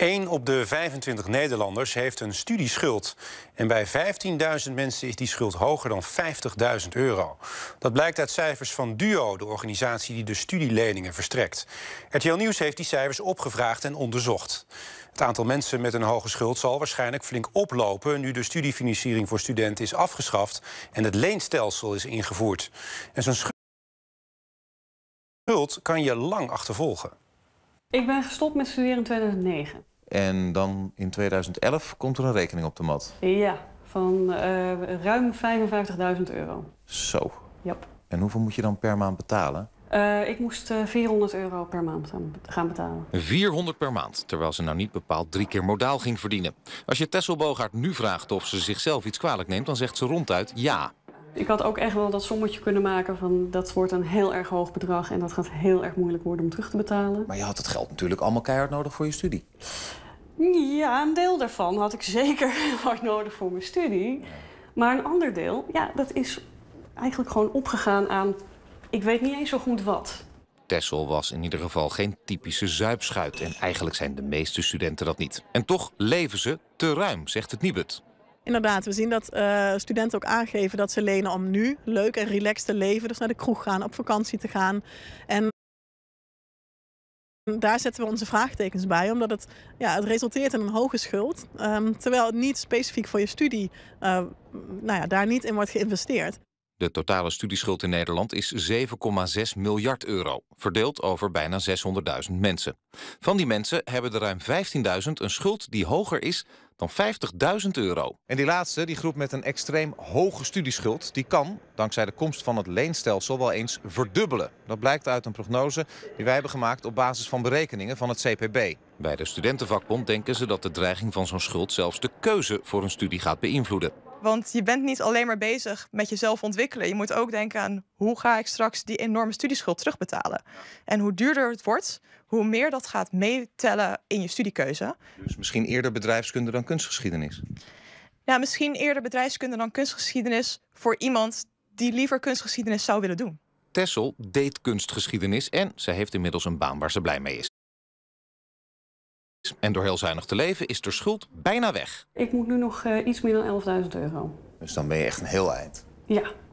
1 op de 25 Nederlanders heeft een studieschuld. En bij 15.000 mensen is die schuld hoger dan 50.000 euro. Dat blijkt uit cijfers van DUO, de organisatie die de studieleningen verstrekt. RTL Nieuws heeft die cijfers opgevraagd en onderzocht. Het aantal mensen met een hoge schuld zal waarschijnlijk flink oplopen... nu de studiefinanciering voor studenten is afgeschaft en het leenstelsel is ingevoerd. En zo'n schuld kan je lang achtervolgen. Ik ben gestopt met studeren in 2009. En dan in 2011 komt er een rekening op de mat. Ja, van eh, ruim 55.000 euro. Zo. Yep. En hoeveel moet je dan per maand betalen? Eh, ik moest 400 eh, euro per maand gaan betalen. 400 per maand, terwijl ze nou niet bepaald drie keer modaal ging verdienen. Als je Tessel Bogaert nu vraagt of ze zichzelf iets kwalijk neemt, dan zegt ze ronduit ja. Ik had ook echt wel dat sommetje kunnen maken van dat wordt een heel erg hoog bedrag en dat gaat heel erg moeilijk worden om terug te betalen. Maar je had het geld natuurlijk allemaal keihard nodig voor je studie. Ja, een deel daarvan had ik zeker hard nodig voor mijn studie. Maar een ander deel, ja, dat is eigenlijk gewoon opgegaan aan ik weet niet eens zo goed wat. Tessel was in ieder geval geen typische zuipschuit en eigenlijk zijn de meeste studenten dat niet. En toch leven ze te ruim, zegt het Nibud inderdaad, we zien dat eh, studenten ook aangeven dat ze lenen om nu leuk en relaxed te leven. Dus naar de kroeg gaan, op vakantie te gaan. En daar zetten we onze vraagtekens bij, omdat het, ja, het resulteert in een hoge schuld. Ehm, terwijl het niet specifiek voor je studie eh, nou ja, daar niet in wordt geïnvesteerd. De totale studieschuld in Nederland is 7,6 miljard euro, verdeeld over bijna 600.000 mensen. Van die mensen hebben er ruim 15.000 een schuld die hoger is dan 50.000 euro. En die laatste, die groep met een extreem hoge studieschuld, die kan dankzij de komst van het leenstelsel wel eens verdubbelen. Dat blijkt uit een prognose die wij hebben gemaakt op basis van berekeningen van het CPB. Bij de studentenvakbond denken ze dat de dreiging van zo'n schuld zelfs de keuze voor een studie gaat beïnvloeden. Want je bent niet alleen maar bezig met jezelf ontwikkelen. Je moet ook denken aan hoe ga ik straks die enorme studieschuld terugbetalen. En hoe duurder het wordt, hoe meer dat gaat meetellen in je studiekeuze. Dus misschien eerder bedrijfskunde dan kunstgeschiedenis? Ja, misschien eerder bedrijfskunde dan kunstgeschiedenis voor iemand die liever kunstgeschiedenis zou willen doen. Tessel deed kunstgeschiedenis en ze heeft inmiddels een baan waar ze blij mee is. En door heel zuinig te leven is de schuld bijna weg. Ik moet nu nog eh, iets meer dan 11.000 euro. Dus dan ben je echt een heel eind. Ja,